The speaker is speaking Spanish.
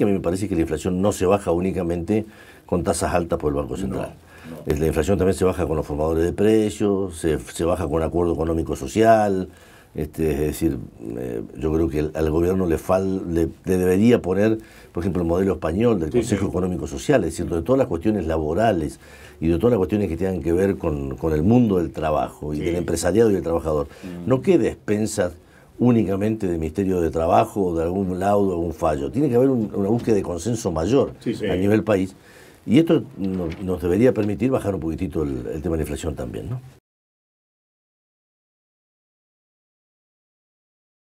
que a mí me parece que la inflación no se baja únicamente con tasas altas por el Banco Central. La inflación también se baja con los formadores de precios, se, baja con acuerdo económico social. Este, es decir, eh, yo creo que al gobierno le, fal, le, debería poner, por ejemplo, el modelo español del Consejo Económico Social, es decir, de todas las cuestiones laborales y de todas las cuestiones que tengan que ver con, el mundo del trabajo y del empresariado y del trabajador. Mm. No quede expensas únicamente de Ministerio de Trabajo o de algún laudo, o algún fallo. Tiene que haber un, una búsqueda de consenso mayor a nivel país. Y esto nos debería permitir bajar un poquitito el, el tema de la inflación también, ¿no?